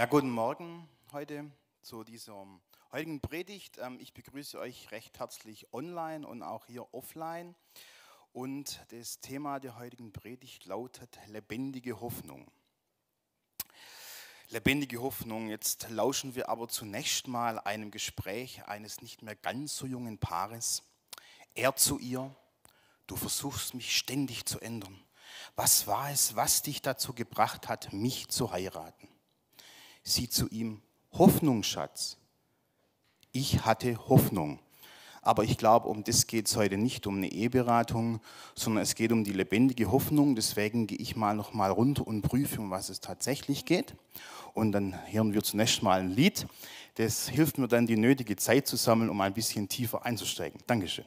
Ja, guten Morgen heute zu dieser heutigen Predigt. Ähm, ich begrüße euch recht herzlich online und auch hier offline. Und das Thema der heutigen Predigt lautet lebendige Hoffnung. Lebendige Hoffnung. Jetzt lauschen wir aber zunächst mal einem Gespräch eines nicht mehr ganz so jungen Paares. Er zu ihr, du versuchst mich ständig zu ändern. Was war es, was dich dazu gebracht hat, mich zu heiraten? sie zu ihm, Hoffnung, Schatz. Ich hatte Hoffnung. Aber ich glaube, um das geht es heute nicht, um eine Eheberatung, sondern es geht um die lebendige Hoffnung. Deswegen gehe ich mal noch mal runter und prüfe, um was es tatsächlich geht. Und dann hören wir zunächst mal ein Lied. Das hilft mir dann, die nötige Zeit zu sammeln, um ein bisschen tiefer einzusteigen. Dankeschön.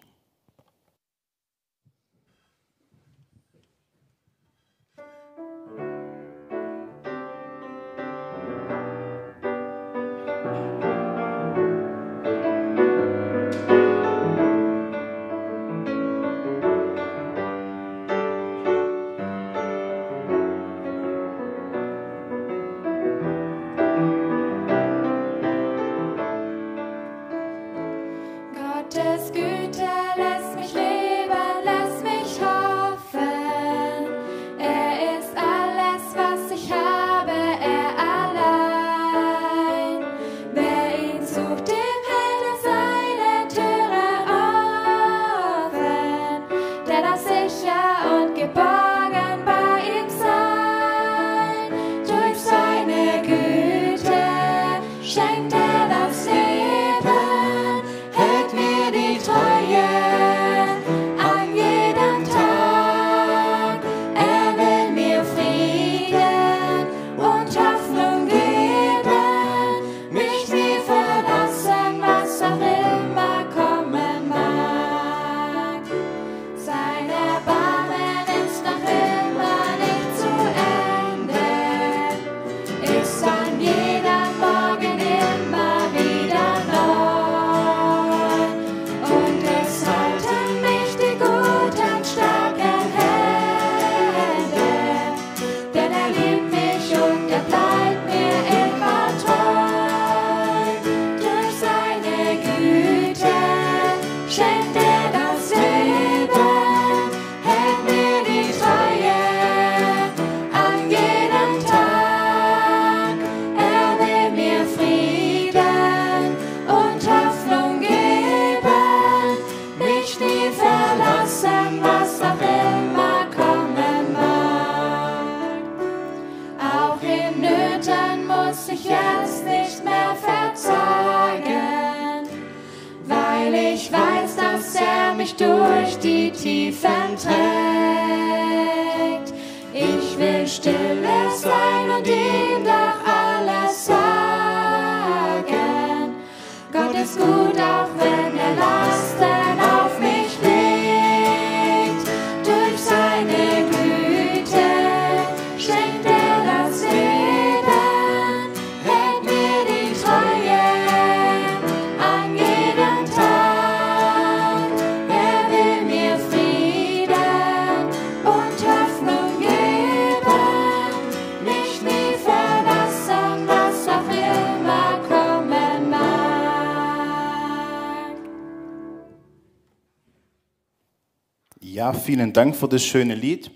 Ja, vielen Dank für das schöne Lied.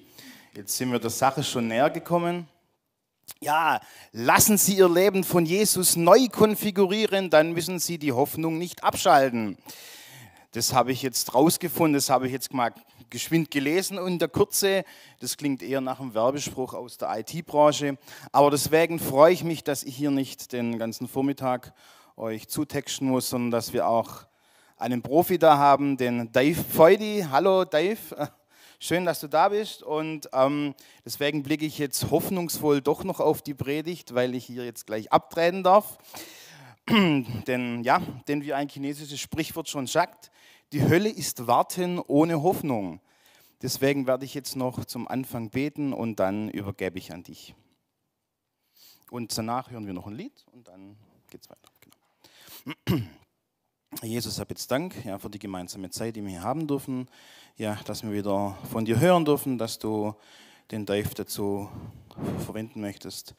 Jetzt sind wir der Sache schon näher gekommen. Ja, lassen Sie Ihr Leben von Jesus neu konfigurieren, dann müssen Sie die Hoffnung nicht abschalten. Das habe ich jetzt rausgefunden, das habe ich jetzt mal geschwind gelesen und der Kurze, das klingt eher nach einem Werbespruch aus der IT-Branche, aber deswegen freue ich mich, dass ich hier nicht den ganzen Vormittag euch zutexten muss, sondern dass wir auch einen Profi da haben, den Dave Feudi. Hallo Dave, schön, dass du da bist. Und ähm, deswegen blicke ich jetzt hoffnungsvoll doch noch auf die Predigt, weil ich hier jetzt gleich abtreten darf. denn ja, denn wie ein chinesisches Sprichwort schon sagt, die Hölle ist Warten ohne Hoffnung. Deswegen werde ich jetzt noch zum Anfang beten und dann übergebe ich an dich. Und danach hören wir noch ein Lied und dann geht es weiter. Genau. Jesus, hab jetzt Dank ja, für die gemeinsame Zeit, die wir hier haben dürfen. Ja, dass wir wieder von dir hören dürfen, dass du den Dive dazu verwenden möchtest,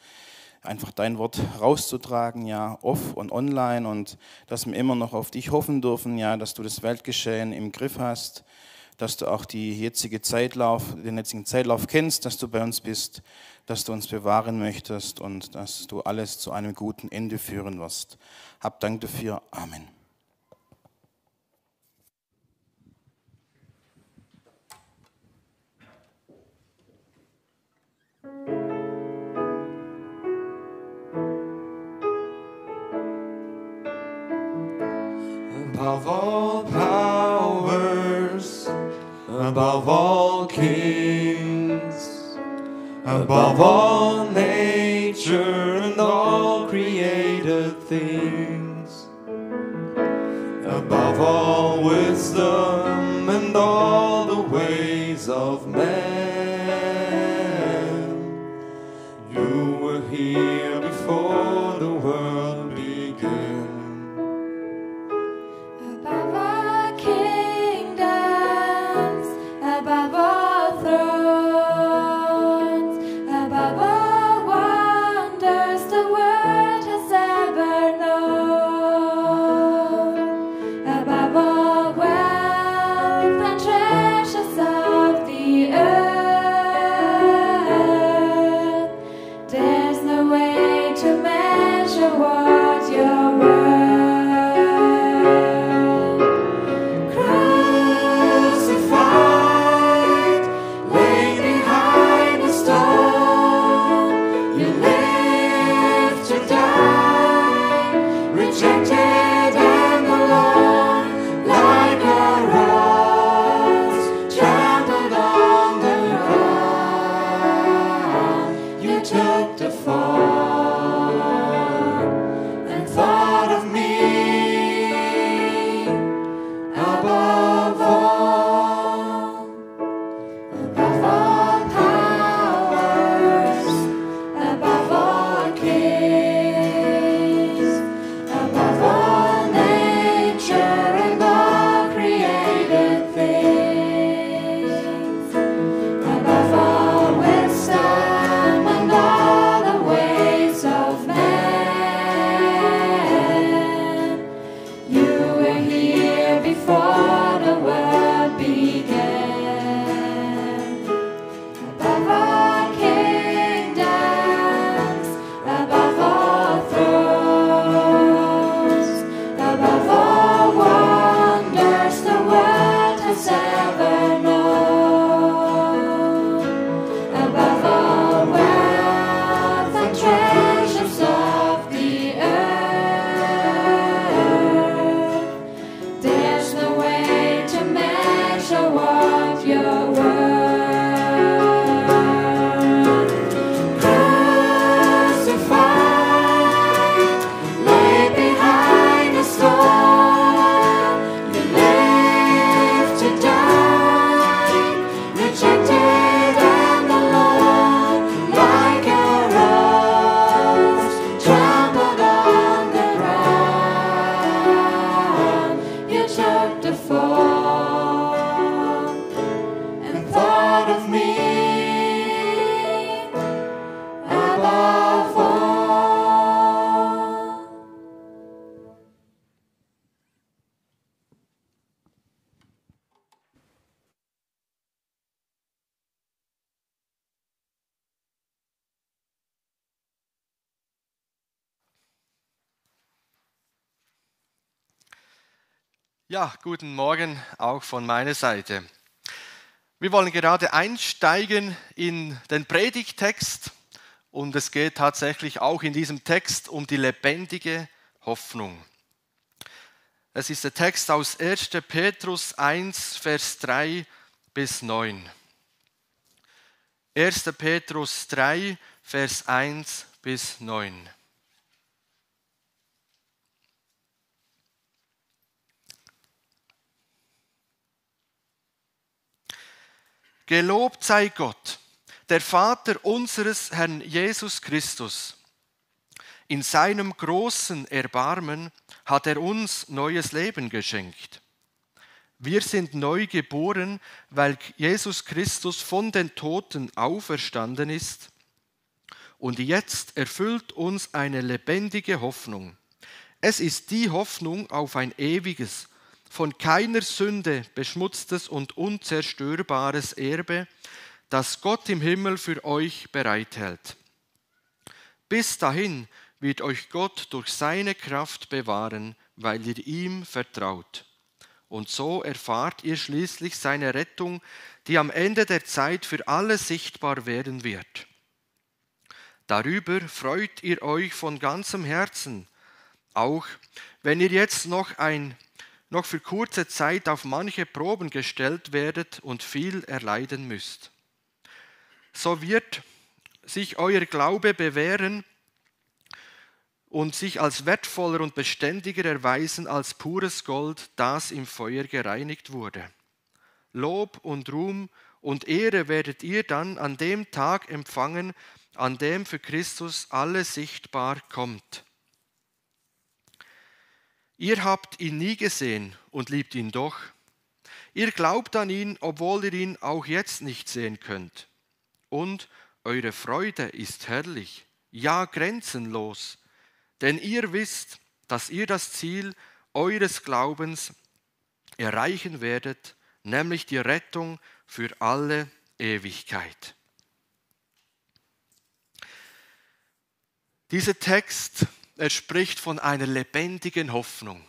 einfach dein Wort rauszutragen, ja, off und online und dass wir immer noch auf dich hoffen dürfen, ja, dass du das Weltgeschehen im Griff hast, dass du auch die jetzige Zeitlauf, den jetzigen Zeitlauf kennst, dass du bei uns bist, dass du uns bewahren möchtest und dass du alles zu einem guten Ende führen wirst. Hab Dank dafür. Amen. above all powers, above all kings, above all. guten Morgen auch von meiner Seite. Wir wollen gerade einsteigen in den Predigtext und es geht tatsächlich auch in diesem Text um die lebendige Hoffnung. Es ist der Text aus 1. Petrus 1, Vers 3 bis 9. 1. Petrus 3, Vers 1 bis 9. Gelobt sei Gott, der Vater unseres Herrn Jesus Christus. In seinem großen Erbarmen hat er uns neues Leben geschenkt. Wir sind neu geboren, weil Jesus Christus von den Toten auferstanden ist. Und jetzt erfüllt uns eine lebendige Hoffnung. Es ist die Hoffnung auf ein ewiges von keiner Sünde beschmutztes und unzerstörbares Erbe, das Gott im Himmel für euch bereithält. Bis dahin wird euch Gott durch seine Kraft bewahren, weil ihr ihm vertraut. Und so erfahrt ihr schließlich seine Rettung, die am Ende der Zeit für alle sichtbar werden wird. Darüber freut ihr euch von ganzem Herzen, auch wenn ihr jetzt noch ein noch für kurze Zeit auf manche Proben gestellt werdet und viel erleiden müsst. So wird sich euer Glaube bewähren und sich als wertvoller und beständiger erweisen als pures Gold, das im Feuer gereinigt wurde. Lob und Ruhm und Ehre werdet ihr dann an dem Tag empfangen, an dem für Christus alles sichtbar kommt. Ihr habt ihn nie gesehen und liebt ihn doch. Ihr glaubt an ihn, obwohl ihr ihn auch jetzt nicht sehen könnt. Und eure Freude ist herrlich, ja grenzenlos, denn ihr wisst, dass ihr das Ziel eures Glaubens erreichen werdet, nämlich die Rettung für alle Ewigkeit. Dieser Text er spricht von einer lebendigen Hoffnung.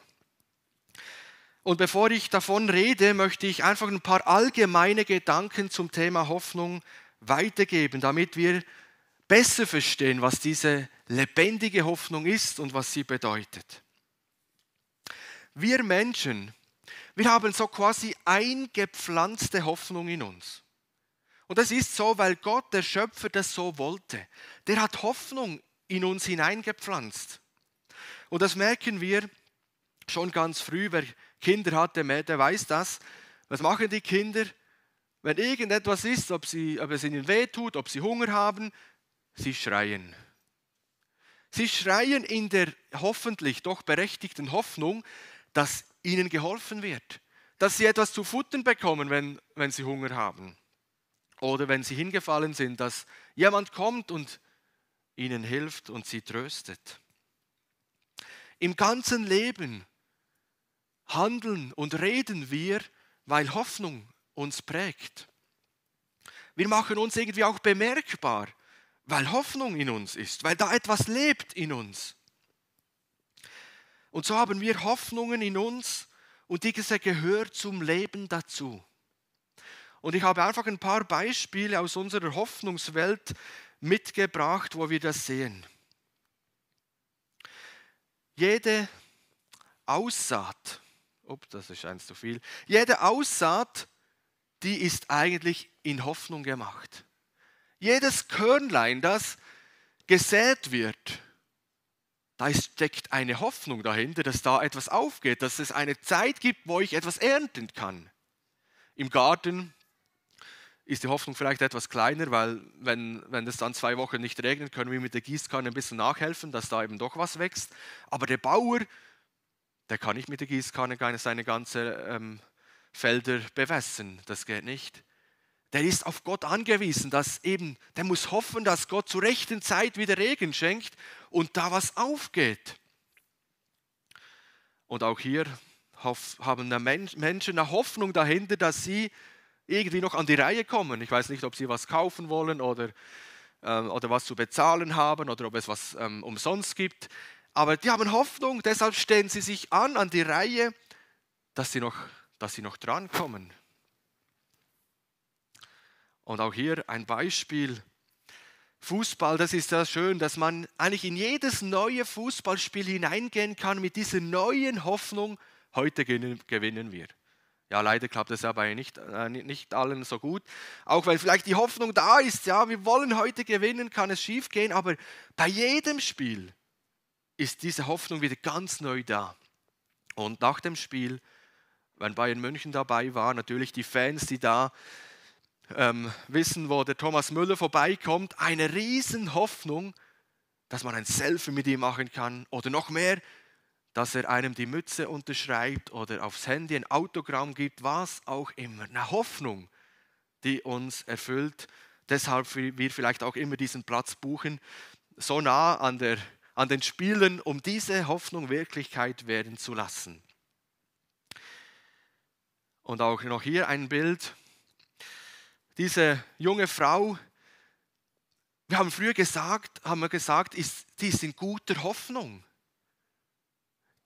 Und bevor ich davon rede, möchte ich einfach ein paar allgemeine Gedanken zum Thema Hoffnung weitergeben, damit wir besser verstehen, was diese lebendige Hoffnung ist und was sie bedeutet. Wir Menschen, wir haben so quasi eingepflanzte Hoffnung in uns. Und das ist so, weil Gott, der Schöpfer, das so wollte. Der hat Hoffnung in uns hineingepflanzt. Und das merken wir schon ganz früh. Wer Kinder hat, der weiß das. Was machen die Kinder? Wenn irgendetwas ist, ob, sie, ob es ihnen wehtut, ob sie Hunger haben, sie schreien. Sie schreien in der hoffentlich doch berechtigten Hoffnung, dass ihnen geholfen wird, dass sie etwas zu futtern bekommen, wenn, wenn sie Hunger haben. Oder wenn sie hingefallen sind, dass jemand kommt und ihnen hilft und sie tröstet. Im ganzen Leben handeln und reden wir, weil Hoffnung uns prägt. Wir machen uns irgendwie auch bemerkbar, weil Hoffnung in uns ist, weil da etwas lebt in uns. Und so haben wir Hoffnungen in uns und diese gehört zum Leben dazu. Und ich habe einfach ein paar Beispiele aus unserer Hoffnungswelt mitgebracht, wo wir das sehen. Jede Aussaat, ob das ist eins zu viel, jede Aussaat, die ist eigentlich in Hoffnung gemacht. Jedes Körnlein, das gesät wird, da steckt eine Hoffnung dahinter, dass da etwas aufgeht, dass es eine Zeit gibt, wo ich etwas ernten kann. Im Garten ist die Hoffnung vielleicht etwas kleiner, weil wenn, wenn es dann zwei Wochen nicht regnet, können wir mit der Gießkanne ein bisschen nachhelfen, dass da eben doch was wächst. Aber der Bauer, der kann nicht mit der Gießkanne seine ganzen ähm, Felder bewässern. Das geht nicht. Der ist auf Gott angewiesen, dass eben, der muss hoffen, dass Gott zur rechten Zeit wieder Regen schenkt und da was aufgeht. Und auch hier haben Menschen eine Hoffnung dahinter, dass sie irgendwie noch an die Reihe kommen. Ich weiß nicht, ob sie was kaufen wollen oder, äh, oder was zu bezahlen haben oder ob es was ähm, umsonst gibt. Aber die haben Hoffnung, deshalb stellen sie sich an an die Reihe, dass sie noch, dass sie noch drankommen. Und auch hier ein Beispiel. Fußball, das ist ja schön, dass man eigentlich in jedes neue Fußballspiel hineingehen kann mit dieser neuen Hoffnung, heute gewinnen wir. Ja, leider klappt es ja bei nicht, äh, nicht allen so gut. Auch weil vielleicht die Hoffnung da ist, ja, wir wollen heute gewinnen, kann es schief gehen, aber bei jedem Spiel ist diese Hoffnung wieder ganz neu da. Und nach dem Spiel, wenn Bayern München dabei war, natürlich die Fans, die da ähm, wissen, wo der Thomas Müller vorbeikommt, eine riesen Hoffnung, dass man ein Selfie mit ihm machen kann oder noch mehr, dass er einem die Mütze unterschreibt oder aufs Handy ein Autogramm gibt, was auch immer. Eine Hoffnung, die uns erfüllt. Deshalb wir vielleicht auch immer diesen Platz buchen, so nah an, der, an den Spielen, um diese Hoffnung Wirklichkeit werden zu lassen. Und auch noch hier ein Bild. Diese junge Frau, wir haben früher gesagt, haben wir gesagt, ist, die ist in guter Hoffnung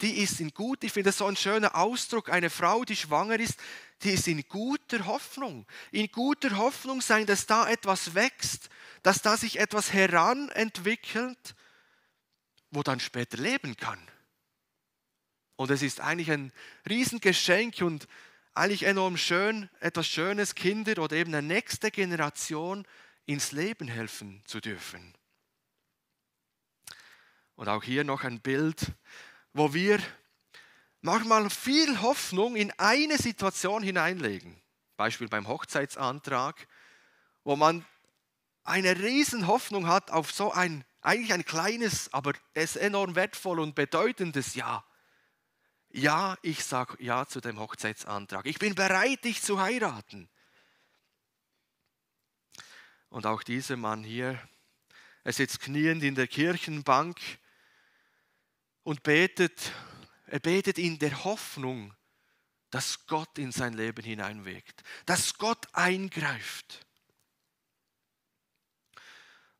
die ist in gut, ich finde das so ein schöner Ausdruck, eine Frau, die schwanger ist, die ist in guter Hoffnung. In guter Hoffnung sein, dass da etwas wächst, dass da sich etwas heranentwickelt, wo dann später leben kann. Und es ist eigentlich ein Riesengeschenk und eigentlich enorm schön, etwas Schönes, Kinder oder eben der nächste Generation ins Leben helfen zu dürfen. Und auch hier noch ein Bild wo wir manchmal viel Hoffnung in eine Situation hineinlegen. Beispiel beim Hochzeitsantrag, wo man eine riesen Hoffnung hat auf so ein, eigentlich ein kleines, aber es enorm wertvoll und bedeutendes Ja. Ja, ich sage Ja zu dem Hochzeitsantrag. Ich bin bereit, dich zu heiraten. Und auch dieser Mann hier, er sitzt kniend in der Kirchenbank und betet, er betet in der Hoffnung, dass Gott in sein Leben hineinwirkt, dass Gott eingreift.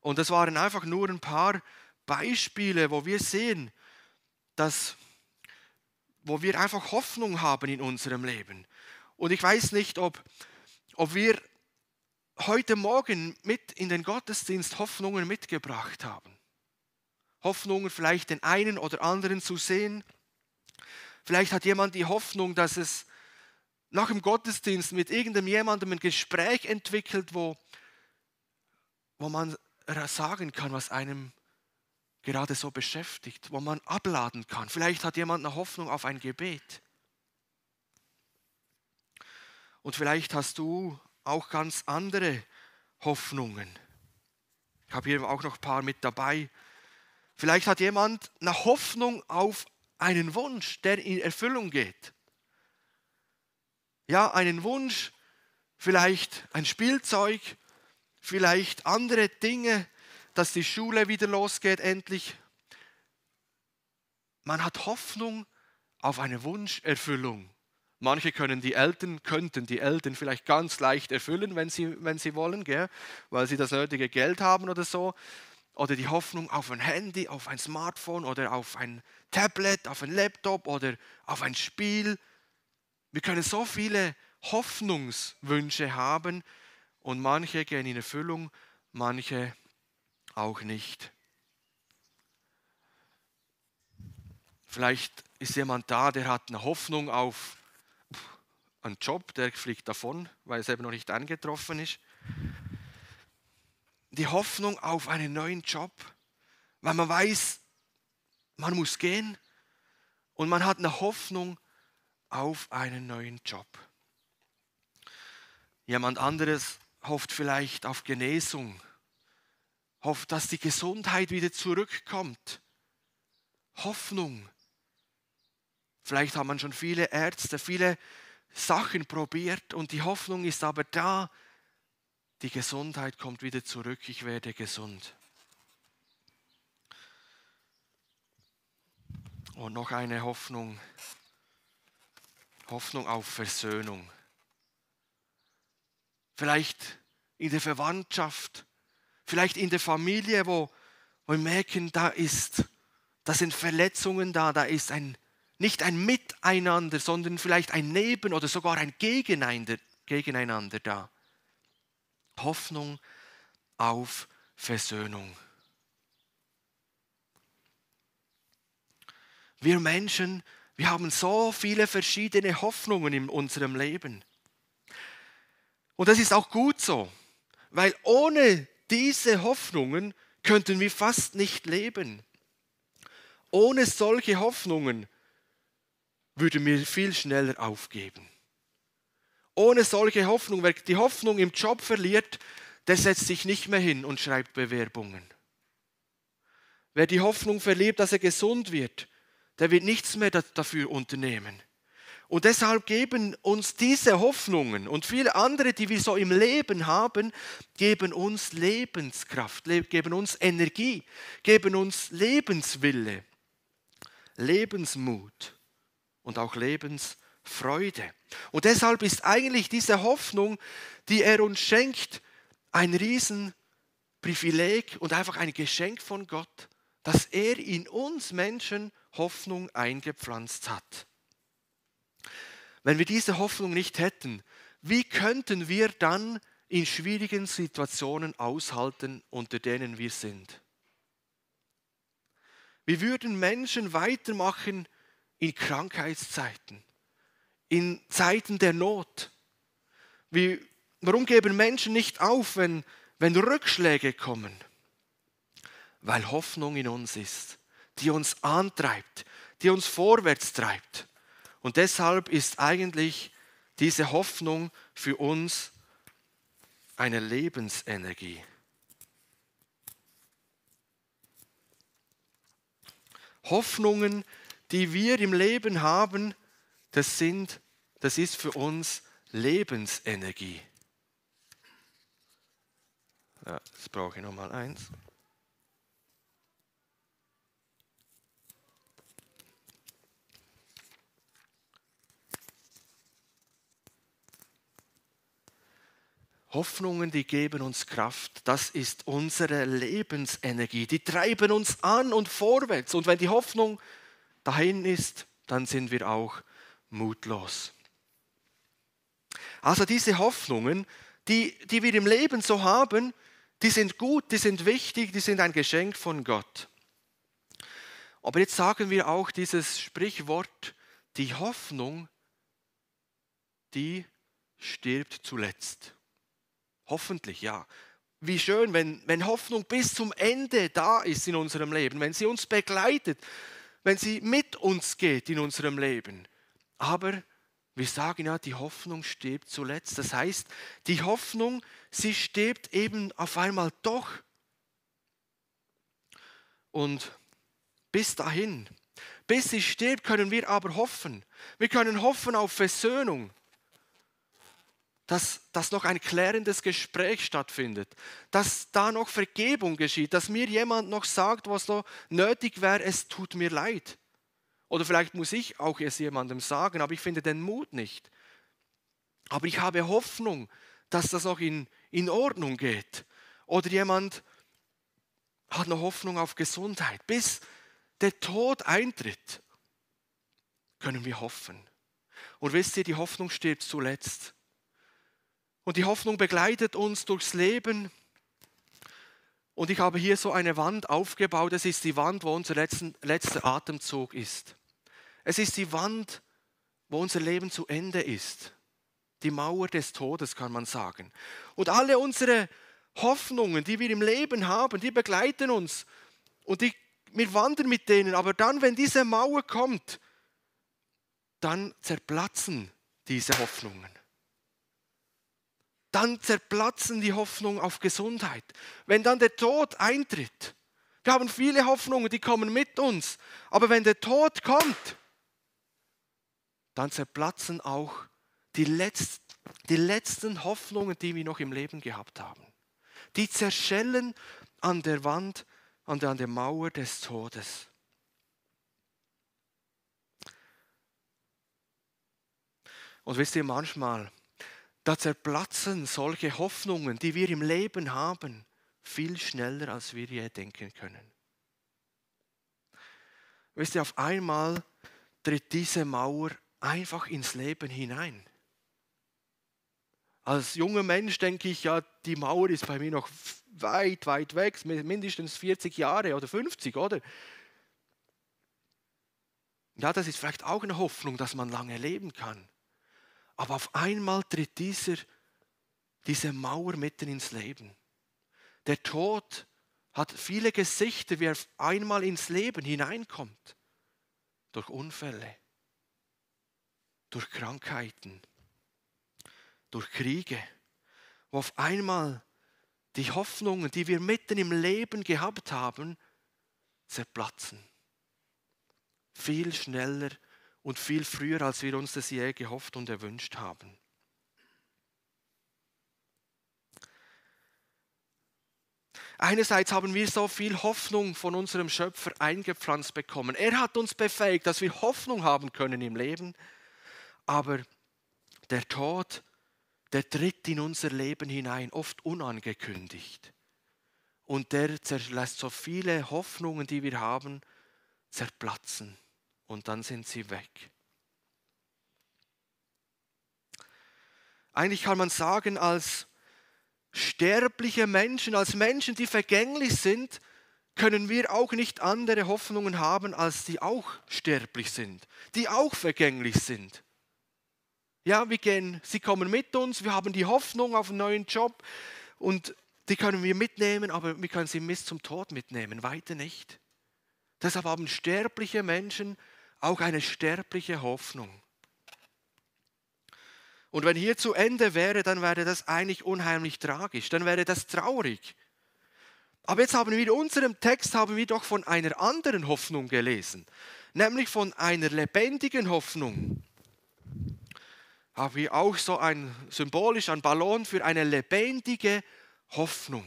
Und das waren einfach nur ein paar Beispiele, wo wir sehen, dass, wo wir einfach Hoffnung haben in unserem Leben. Und ich weiß nicht, ob, ob wir heute Morgen mit in den Gottesdienst Hoffnungen mitgebracht haben. Hoffnungen, vielleicht den einen oder anderen zu sehen. Vielleicht hat jemand die Hoffnung, dass es nach dem Gottesdienst mit irgendjemandem ein Gespräch entwickelt, wo, wo man sagen kann, was einem gerade so beschäftigt, wo man abladen kann. Vielleicht hat jemand eine Hoffnung auf ein Gebet. Und vielleicht hast du auch ganz andere Hoffnungen. Ich habe hier auch noch ein paar mit dabei. Vielleicht hat jemand eine Hoffnung auf einen Wunsch, der in Erfüllung geht. Ja, einen Wunsch, vielleicht ein Spielzeug, vielleicht andere Dinge, dass die Schule wieder losgeht endlich. Man hat Hoffnung auf eine Wunscherfüllung. Manche können die Eltern, könnten die Eltern vielleicht ganz leicht erfüllen, wenn sie, wenn sie wollen, gell? weil sie das nötige Geld haben oder so oder die Hoffnung auf ein Handy, auf ein Smartphone oder auf ein Tablet, auf ein Laptop oder auf ein Spiel. Wir können so viele Hoffnungswünsche haben und manche gehen in Erfüllung, manche auch nicht. Vielleicht ist jemand da, der hat eine Hoffnung auf einen Job, der fliegt davon, weil es eben noch nicht angetroffen ist die Hoffnung auf einen neuen Job, weil man weiß, man muss gehen und man hat eine Hoffnung auf einen neuen Job. Jemand anderes hofft vielleicht auf Genesung, hofft, dass die Gesundheit wieder zurückkommt. Hoffnung. Vielleicht hat man schon viele Ärzte, viele Sachen probiert und die Hoffnung ist aber da, die Gesundheit kommt wieder zurück, ich werde gesund. Und noch eine Hoffnung, Hoffnung auf Versöhnung. Vielleicht in der Verwandtschaft, vielleicht in der Familie, wo wir merken, da ist, da sind Verletzungen da, da ist ein, nicht ein Miteinander, sondern vielleicht ein Neben oder sogar ein Gegeneinander, Gegeneinander da. Hoffnung auf Versöhnung. Wir Menschen, wir haben so viele verschiedene Hoffnungen in unserem Leben. Und das ist auch gut so, weil ohne diese Hoffnungen könnten wir fast nicht leben. Ohne solche Hoffnungen würden wir viel schneller aufgeben. Ohne solche Hoffnung, wer die Hoffnung im Job verliert, der setzt sich nicht mehr hin und schreibt Bewerbungen. Wer die Hoffnung verliert, dass er gesund wird, der wird nichts mehr dafür unternehmen. Und deshalb geben uns diese Hoffnungen und viele andere, die wir so im Leben haben, geben uns Lebenskraft, geben uns Energie, geben uns Lebenswille, Lebensmut und auch Lebensmut. Freude. Und deshalb ist eigentlich diese Hoffnung, die er uns schenkt, ein Riesenprivileg und einfach ein Geschenk von Gott, dass er in uns Menschen Hoffnung eingepflanzt hat. Wenn wir diese Hoffnung nicht hätten, wie könnten wir dann in schwierigen Situationen aushalten, unter denen wir sind? Wie würden Menschen weitermachen in Krankheitszeiten in Zeiten der Not? Wie, warum geben Menschen nicht auf, wenn, wenn Rückschläge kommen? Weil Hoffnung in uns ist, die uns antreibt, die uns vorwärts treibt. Und deshalb ist eigentlich diese Hoffnung für uns eine Lebensenergie. Hoffnungen, die wir im Leben haben, das sind Hoffnungen das ist für uns Lebensenergie. Ja, jetzt brauche ich nochmal eins. Hoffnungen, die geben uns Kraft. Das ist unsere Lebensenergie. Die treiben uns an und vorwärts. Und wenn die Hoffnung dahin ist, dann sind wir auch mutlos. Also diese Hoffnungen, die, die wir im Leben so haben, die sind gut, die sind wichtig, die sind ein Geschenk von Gott. Aber jetzt sagen wir auch dieses Sprichwort, die Hoffnung, die stirbt zuletzt. Hoffentlich, ja. Wie schön, wenn, wenn Hoffnung bis zum Ende da ist in unserem Leben, wenn sie uns begleitet, wenn sie mit uns geht in unserem Leben. Aber wir sagen ja, die Hoffnung stirbt zuletzt. Das heißt, die Hoffnung, sie stirbt eben auf einmal doch. Und bis dahin, bis sie stirbt, können wir aber hoffen. Wir können hoffen auf Versöhnung, dass, dass noch ein klärendes Gespräch stattfindet, dass da noch Vergebung geschieht, dass mir jemand noch sagt, was noch nötig wäre, es tut mir leid. Oder vielleicht muss ich auch es jemandem sagen, aber ich finde den Mut nicht. Aber ich habe Hoffnung, dass das noch in, in Ordnung geht. Oder jemand hat eine Hoffnung auf Gesundheit. Bis der Tod eintritt, können wir hoffen. Und wisst ihr, die Hoffnung stirbt zuletzt. Und die Hoffnung begleitet uns durchs Leben und ich habe hier so eine Wand aufgebaut. Das ist die Wand, wo unser letzten, letzter Atemzug ist. Es ist die Wand, wo unser Leben zu Ende ist. Die Mauer des Todes, kann man sagen. Und alle unsere Hoffnungen, die wir im Leben haben, die begleiten uns. Und die, wir wandern mit denen. Aber dann, wenn diese Mauer kommt, dann zerplatzen diese Hoffnungen dann zerplatzen die Hoffnungen auf Gesundheit. Wenn dann der Tod eintritt, wir haben viele Hoffnungen, die kommen mit uns, aber wenn der Tod kommt, dann zerplatzen auch die, Letz die letzten Hoffnungen, die wir noch im Leben gehabt haben. Die zerschellen an der Wand, an an der Mauer des Todes. Und wisst ihr, manchmal da zerplatzen solche Hoffnungen, die wir im Leben haben, viel schneller, als wir je denken können. Wisst ihr, auf einmal tritt diese Mauer einfach ins Leben hinein. Als junger Mensch denke ich, ja, die Mauer ist bei mir noch weit, weit weg, mindestens 40 Jahre oder 50, oder? Ja, das ist vielleicht auch eine Hoffnung, dass man lange leben kann. Aber auf einmal tritt dieser, diese Mauer mitten ins Leben. Der Tod hat viele Gesichter, wie er auf einmal ins Leben hineinkommt. Durch Unfälle, durch Krankheiten, durch Kriege, wo auf einmal die Hoffnungen, die wir mitten im Leben gehabt haben, zerplatzen. Viel schneller und viel früher, als wir uns das je gehofft und erwünscht haben. Einerseits haben wir so viel Hoffnung von unserem Schöpfer eingepflanzt bekommen. Er hat uns befähigt, dass wir Hoffnung haben können im Leben. Aber der Tod, der tritt in unser Leben hinein, oft unangekündigt. Und der lässt so viele Hoffnungen, die wir haben, zerplatzen und dann sind sie weg. Eigentlich kann man sagen, als sterbliche Menschen, als Menschen, die vergänglich sind, können wir auch nicht andere Hoffnungen haben, als die auch sterblich sind, die auch vergänglich sind. Ja, wir gehen, sie kommen mit uns, wir haben die Hoffnung auf einen neuen Job und die können wir mitnehmen, aber wir können sie bis zum Tod mitnehmen, weiter nicht. Deshalb haben sterbliche Menschen auch eine sterbliche Hoffnung. Und wenn hier zu Ende wäre, dann wäre das eigentlich unheimlich tragisch, dann wäre das traurig. Aber jetzt haben wir in unserem Text haben wir doch von einer anderen Hoffnung gelesen, nämlich von einer lebendigen Hoffnung. Habe ich auch so ein symbolisch ein Ballon für eine lebendige Hoffnung.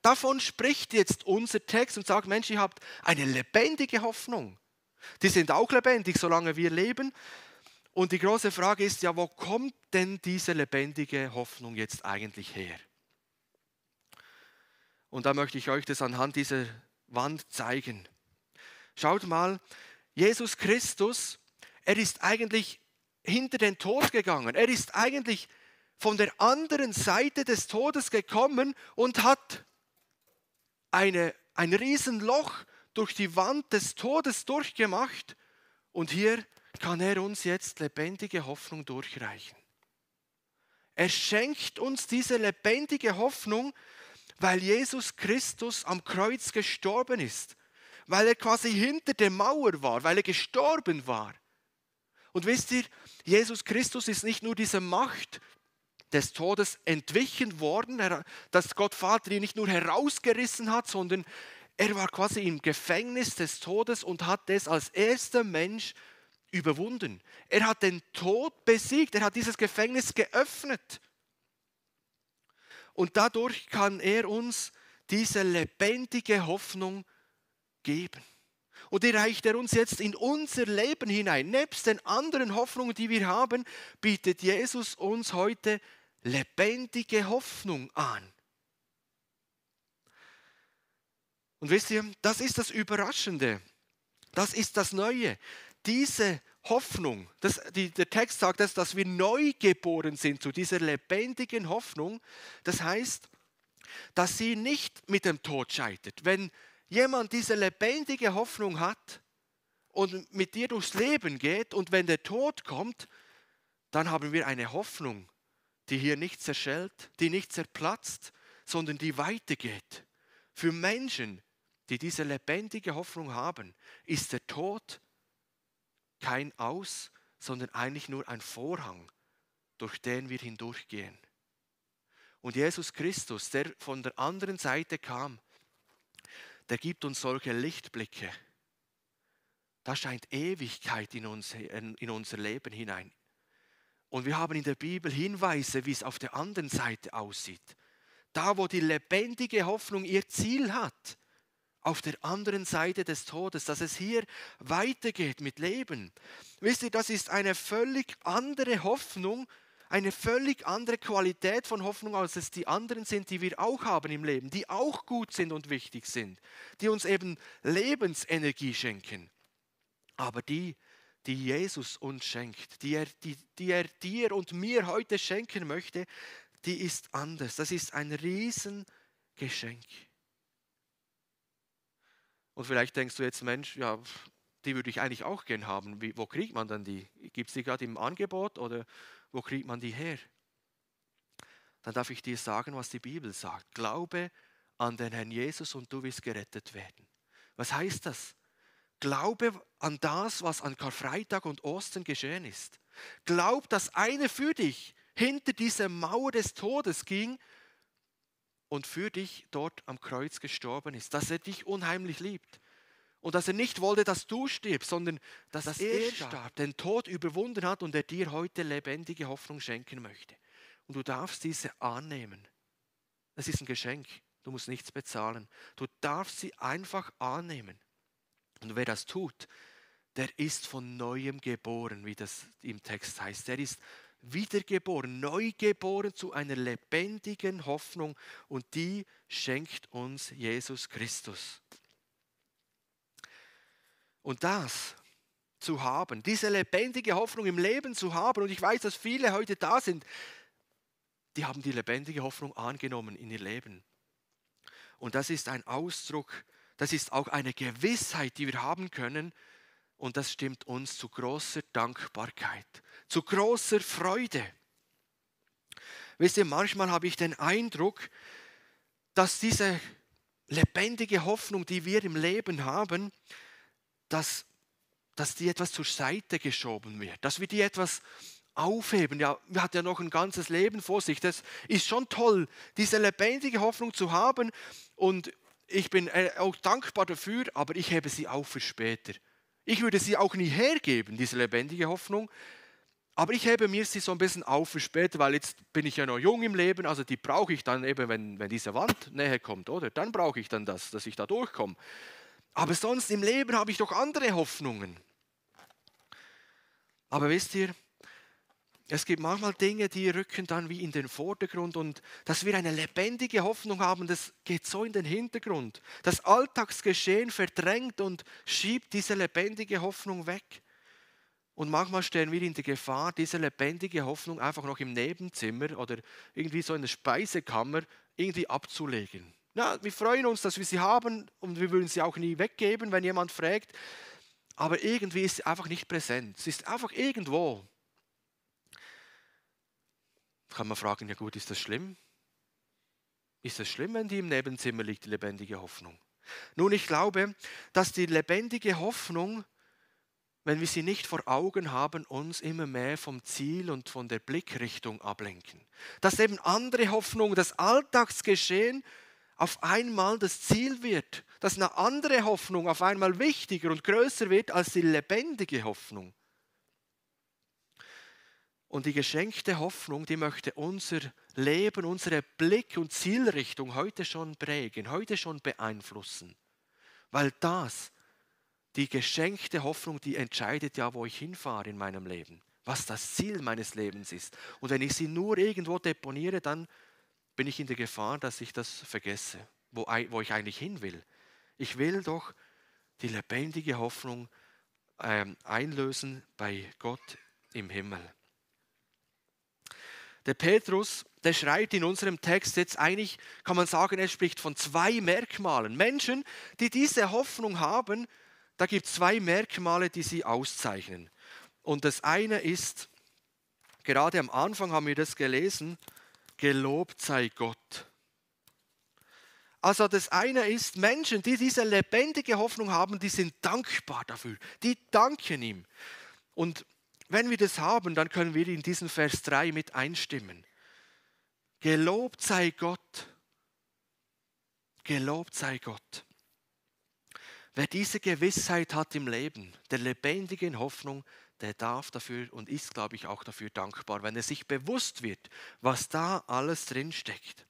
Davon spricht jetzt unser Text und sagt, Mensch, ihr habt eine lebendige Hoffnung. Die sind auch lebendig, solange wir leben. Und die große Frage ist ja, wo kommt denn diese lebendige Hoffnung jetzt eigentlich her? Und da möchte ich euch das anhand dieser Wand zeigen. Schaut mal, Jesus Christus, er ist eigentlich hinter den Tod gegangen. Er ist eigentlich von der anderen Seite des Todes gekommen und hat eine, ein Riesenloch durch die Wand des Todes durchgemacht und hier kann er uns jetzt lebendige Hoffnung durchreichen. Er schenkt uns diese lebendige Hoffnung, weil Jesus Christus am Kreuz gestorben ist, weil er quasi hinter der Mauer war, weil er gestorben war. Und wisst ihr, Jesus Christus ist nicht nur dieser Macht des Todes entwichen worden, dass Gott Vater ihn nicht nur herausgerissen hat, sondern er war quasi im Gefängnis des Todes und hat das als erster Mensch überwunden. Er hat den Tod besiegt, er hat dieses Gefängnis geöffnet. Und dadurch kann er uns diese lebendige Hoffnung geben. Und die reicht er uns jetzt in unser Leben hinein. Nebst den anderen Hoffnungen, die wir haben, bietet Jesus uns heute lebendige Hoffnung an. Und wisst ihr, das ist das Überraschende. Das ist das Neue. Diese Hoffnung, das, die, der Text sagt das, dass wir neu geboren sind zu dieser lebendigen Hoffnung. Das heißt, dass sie nicht mit dem Tod scheitert. Wenn jemand diese lebendige Hoffnung hat und mit dir durchs Leben geht und wenn der Tod kommt, dann haben wir eine Hoffnung, die hier nicht zerschellt, die nicht zerplatzt, sondern die weitergeht. Für Menschen, die diese lebendige Hoffnung haben, ist der Tod kein Aus, sondern eigentlich nur ein Vorhang, durch den wir hindurchgehen. Und Jesus Christus, der von der anderen Seite kam, der gibt uns solche Lichtblicke. Da scheint Ewigkeit in, uns, in unser Leben hinein. Und wir haben in der Bibel Hinweise, wie es auf der anderen Seite aussieht. Da, wo die lebendige Hoffnung ihr Ziel hat, auf der anderen Seite des Todes, dass es hier weitergeht mit Leben. Wisst ihr, das ist eine völlig andere Hoffnung, eine völlig andere Qualität von Hoffnung, als es die anderen sind, die wir auch haben im Leben, die auch gut sind und wichtig sind, die uns eben Lebensenergie schenken. Aber die, die Jesus uns schenkt, die er, die, die er dir und mir heute schenken möchte, die ist anders. Das ist ein Riesengeschenk. Und vielleicht denkst du jetzt, Mensch, ja, die würde ich eigentlich auch gern haben. Wie, wo kriegt man dann die? Gibt es die gerade im Angebot oder wo kriegt man die her? Dann darf ich dir sagen, was die Bibel sagt. Glaube an den Herrn Jesus und du wirst gerettet werden. Was heißt das? Glaube an das, was an Karfreitag und Osten geschehen ist. Glaub, dass einer für dich hinter diese Mauer des Todes ging und für dich dort am Kreuz gestorben ist, dass er dich unheimlich liebt und dass er nicht wollte, dass du stirbst, sondern dass, dass er, er starb, den Tod überwunden hat und er dir heute lebendige Hoffnung schenken möchte. Und du darfst diese annehmen. Es ist ein Geschenk, du musst nichts bezahlen. Du darfst sie einfach annehmen. Und wer das tut, der ist von neuem geboren, wie das im Text heißt. Der ist wiedergeboren, neugeboren zu einer lebendigen Hoffnung und die schenkt uns Jesus Christus. Und das zu haben, diese lebendige Hoffnung im Leben zu haben, und ich weiß, dass viele heute da sind, die haben die lebendige Hoffnung angenommen in ihr Leben. Und das ist ein Ausdruck, das ist auch eine Gewissheit, die wir haben können, und das stimmt uns zu großer Dankbarkeit, zu großer Freude. Wisst ihr, manchmal habe ich den Eindruck, dass diese lebendige Hoffnung, die wir im Leben haben, dass, dass die etwas zur Seite geschoben wird, dass wir die etwas aufheben. Ja, man hat ja noch ein ganzes Leben vor sich. Das ist schon toll, diese lebendige Hoffnung zu haben und ich bin äh, auch dankbar dafür, aber ich hebe sie auch für später. Ich würde sie auch nie hergeben, diese lebendige Hoffnung. Aber ich hebe mir sie so ein bisschen auf für später, weil jetzt bin ich ja noch jung im Leben, also die brauche ich dann eben, wenn, wenn diese Wand näher kommt, oder? Dann brauche ich dann das, dass ich da durchkomme. Aber sonst im Leben habe ich doch andere Hoffnungen. Aber wisst ihr, es gibt manchmal Dinge, die rücken dann wie in den Vordergrund und dass wir eine lebendige Hoffnung haben, das geht so in den Hintergrund. Das Alltagsgeschehen verdrängt und schiebt diese lebendige Hoffnung weg. Und manchmal stehen wir in der Gefahr, diese lebendige Hoffnung einfach noch im Nebenzimmer oder irgendwie so in der Speisekammer irgendwie abzulegen. Ja, wir freuen uns, dass wir sie haben und wir würden sie auch nie weggeben, wenn jemand fragt. Aber irgendwie ist sie einfach nicht präsent. Sie ist einfach irgendwo kann man fragen, ja gut, ist das schlimm? Ist das schlimm, wenn die im Nebenzimmer liegt, die lebendige Hoffnung? Nun, ich glaube, dass die lebendige Hoffnung, wenn wir sie nicht vor Augen haben, uns immer mehr vom Ziel und von der Blickrichtung ablenken. Dass eben andere Hoffnung, das Alltagsgeschehen auf einmal das Ziel wird, dass eine andere Hoffnung auf einmal wichtiger und größer wird als die lebendige Hoffnung. Und die geschenkte Hoffnung, die möchte unser Leben, unsere Blick- und Zielrichtung heute schon prägen, heute schon beeinflussen. Weil das, die geschenkte Hoffnung, die entscheidet ja, wo ich hinfahre in meinem Leben, was das Ziel meines Lebens ist. Und wenn ich sie nur irgendwo deponiere, dann bin ich in der Gefahr, dass ich das vergesse, wo, ich eigentlich hin will. Ich will doch die lebendige Hoffnung ähm, einlösen bei Gott im Himmel. Der Petrus, der schreibt in unserem Text jetzt eigentlich, kann man sagen, er spricht von zwei Merkmalen. Menschen, die diese Hoffnung haben, da gibt es zwei Merkmale, die sie auszeichnen. Und das eine ist, gerade am Anfang haben wir das gelesen, gelobt sei Gott. Also das eine ist, Menschen, die diese lebendige Hoffnung haben, die sind dankbar dafür. Die danken ihm. Und wenn wir das haben, dann können wir in diesen Vers 3 mit einstimmen. Gelobt sei Gott. Gelobt sei Gott. Wer diese Gewissheit hat im Leben, der lebendigen Hoffnung, der darf dafür und ist, glaube ich, auch dafür dankbar, wenn er sich bewusst wird, was da alles drin steckt.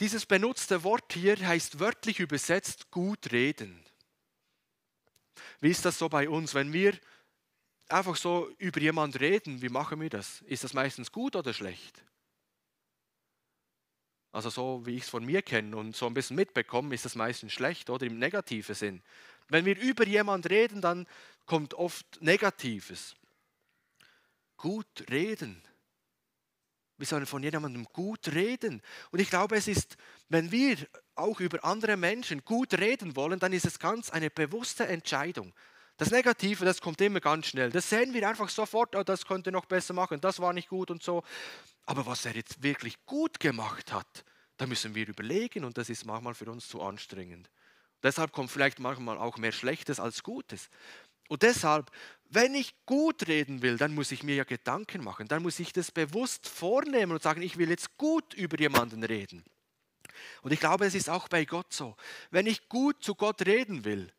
Dieses benutzte Wort hier heißt wörtlich übersetzt gut reden. Wie ist das so bei uns, wenn wir einfach so über jemanden reden, wie machen wir das? Ist das meistens gut oder schlecht? Also so wie ich es von mir kenne und so ein bisschen mitbekomme, ist das meistens schlecht oder im negativen Sinn. Wenn wir über jemanden reden, dann kommt oft Negatives. Gut reden. Wir sollen von jemandem gut reden. Und ich glaube, es ist, wenn wir auch über andere Menschen gut reden wollen, dann ist es ganz eine bewusste Entscheidung. Das Negative, das kommt immer ganz schnell. Das sehen wir einfach sofort, oh, das könnte noch besser machen, das war nicht gut und so. Aber was er jetzt wirklich gut gemacht hat, da müssen wir überlegen und das ist manchmal für uns zu anstrengend. Deshalb kommt vielleicht manchmal auch mehr Schlechtes als Gutes. Und deshalb, wenn ich gut reden will, dann muss ich mir ja Gedanken machen, dann muss ich das bewusst vornehmen und sagen, ich will jetzt gut über jemanden reden. Und ich glaube, es ist auch bei Gott so. Wenn ich gut zu Gott reden will,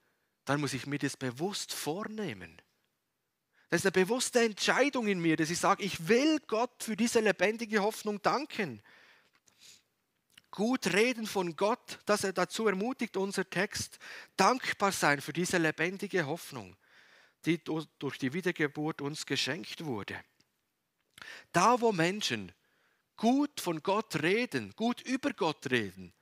dann muss ich mir das bewusst vornehmen. Das ist eine bewusste Entscheidung in mir, dass ich sage, ich will Gott für diese lebendige Hoffnung danken. Gut reden von Gott, dass er dazu ermutigt, unser Text, dankbar sein für diese lebendige Hoffnung, die durch die Wiedergeburt uns geschenkt wurde. Da, wo Menschen gut von Gott reden, gut über Gott reden,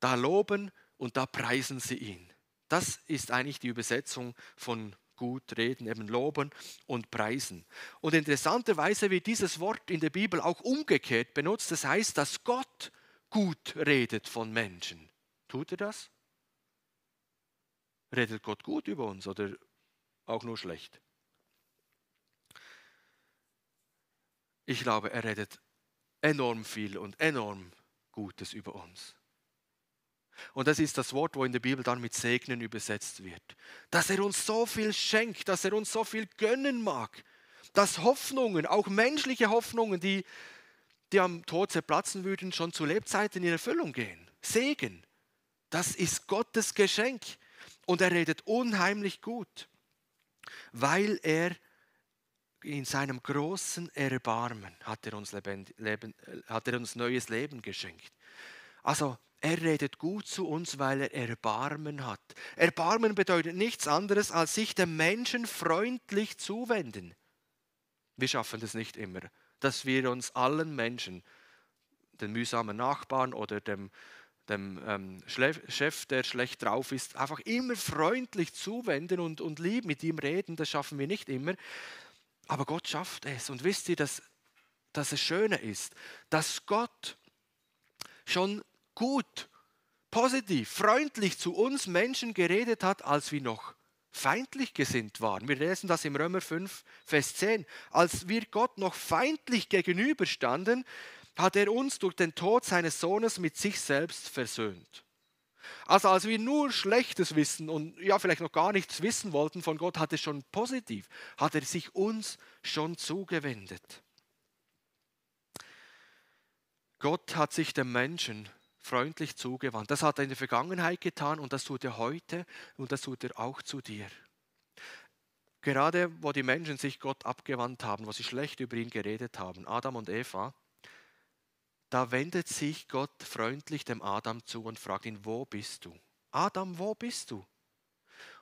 da loben und da preisen sie ihn. Das ist eigentlich die Übersetzung von gut reden, eben loben und preisen. Und interessanterweise wird dieses Wort in der Bibel auch umgekehrt benutzt. Das heißt, dass Gott gut redet von Menschen. Tut er das? Redet Gott gut über uns oder auch nur schlecht? Ich glaube, er redet enorm viel und enorm Gutes über uns. Und das ist das Wort, wo in der Bibel dann mit segnen übersetzt wird. Dass er uns so viel schenkt, dass er uns so viel gönnen mag, dass Hoffnungen, auch menschliche Hoffnungen, die, die am Tod zerplatzen würden, schon zu Lebzeiten in Erfüllung gehen. Segen, das ist Gottes Geschenk. Und er redet unheimlich gut, weil er in seinem großen Erbarmen hat er uns, lebend, leben, äh, hat er uns neues Leben geschenkt. Also er redet gut zu uns, weil er Erbarmen hat. Erbarmen bedeutet nichts anderes, als sich dem Menschen freundlich zuwenden. Wir schaffen das nicht immer, dass wir uns allen Menschen, den mühsamen Nachbarn oder dem, dem ähm, Chef, der schlecht drauf ist, einfach immer freundlich zuwenden und, und lieb mit ihm reden. Das schaffen wir nicht immer. Aber Gott schafft es. Und wisst ihr, dass, dass es schöner ist, dass Gott schon gut, positiv, freundlich zu uns Menschen geredet hat, als wir noch feindlich gesinnt waren. Wir lesen das im Römer 5, Vers 10. Als wir Gott noch feindlich gegenüberstanden, hat er uns durch den Tod seines Sohnes mit sich selbst versöhnt. Also als wir nur Schlechtes wissen und ja vielleicht noch gar nichts wissen wollten von Gott, hat er schon positiv, hat er sich uns schon zugewendet. Gott hat sich dem Menschen freundlich zugewandt. Das hat er in der Vergangenheit getan und das tut er heute und das tut er auch zu dir. Gerade wo die Menschen sich Gott abgewandt haben, wo sie schlecht über ihn geredet haben, Adam und Eva, da wendet sich Gott freundlich dem Adam zu und fragt ihn, wo bist du? Adam, wo bist du?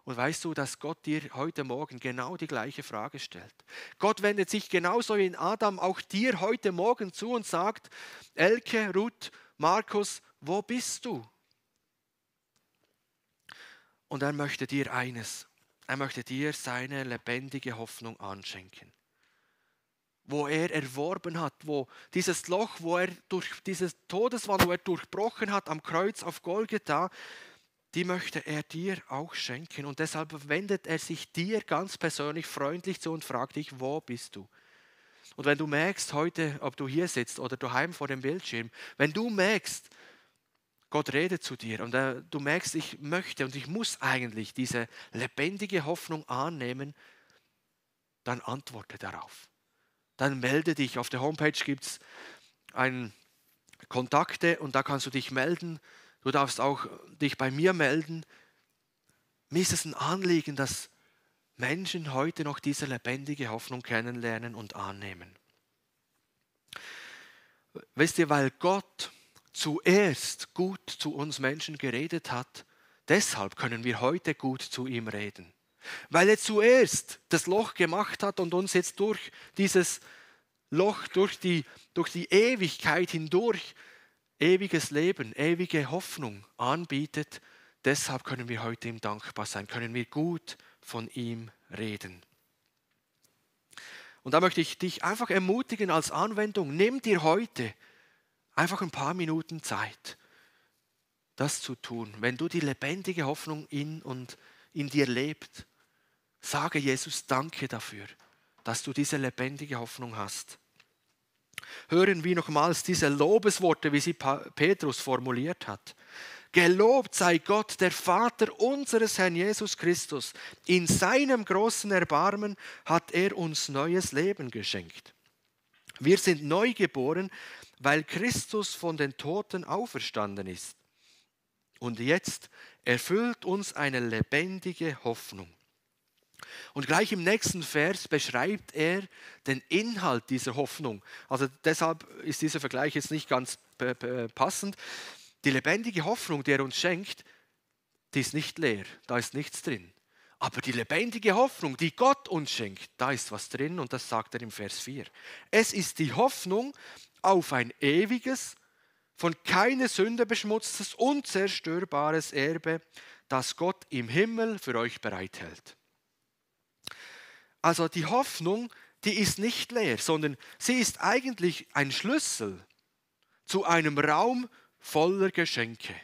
Und weißt du, dass Gott dir heute Morgen genau die gleiche Frage stellt? Gott wendet sich genauso wie in Adam auch dir heute Morgen zu und sagt, Elke, Ruth, Markus, wo bist du? Und er möchte dir eines, er möchte dir seine lebendige Hoffnung anschenken, wo er erworben hat, wo dieses Loch, wo er durch dieses Todeswand, wo er durchbrochen hat am Kreuz auf Golgatha, die möchte er dir auch schenken. Und deshalb wendet er sich dir ganz persönlich freundlich zu und fragt dich, wo bist du? Und wenn du merkst heute, ob du hier sitzt oder daheim vor dem Bildschirm, wenn du merkst, Gott redet zu dir und äh, du merkst, ich möchte und ich muss eigentlich diese lebendige Hoffnung annehmen, dann antworte darauf. Dann melde dich. Auf der Homepage gibt es Kontakte und da kannst du dich melden. Du darfst auch dich bei mir melden. Mir ist es ein Anliegen, dass Menschen heute noch diese lebendige Hoffnung kennenlernen und annehmen. Wisst ihr, weil Gott zuerst gut zu uns Menschen geredet hat, deshalb können wir heute gut zu ihm reden. Weil er zuerst das Loch gemacht hat und uns jetzt durch dieses Loch, durch die, durch die Ewigkeit hindurch ewiges Leben, ewige Hoffnung anbietet, deshalb können wir heute ihm dankbar sein, können wir gut von ihm reden. Und da möchte ich dich einfach ermutigen als Anwendung, nimm dir heute einfach ein paar Minuten Zeit, das zu tun. Wenn du die lebendige Hoffnung in und in dir lebt, sage Jesus Danke dafür, dass du diese lebendige Hoffnung hast. Hören wir nochmals diese Lobesworte, wie sie Petrus formuliert hat. Gelobt sei Gott, der Vater unseres Herrn Jesus Christus. In seinem großen Erbarmen hat er uns neues Leben geschenkt. Wir sind neugeboren, weil Christus von den Toten auferstanden ist. Und jetzt erfüllt uns eine lebendige Hoffnung. Und gleich im nächsten Vers beschreibt er den Inhalt dieser Hoffnung. Also deshalb ist dieser Vergleich jetzt nicht ganz passend. Die lebendige Hoffnung, die er uns schenkt, die ist nicht leer, da ist nichts drin. Aber die lebendige Hoffnung, die Gott uns schenkt, da ist was drin und das sagt er im Vers 4. Es ist die Hoffnung auf ein ewiges, von keiner Sünde beschmutztes, unzerstörbares Erbe, das Gott im Himmel für euch bereithält. Also die Hoffnung, die ist nicht leer, sondern sie ist eigentlich ein Schlüssel zu einem Raum voller Geschenke.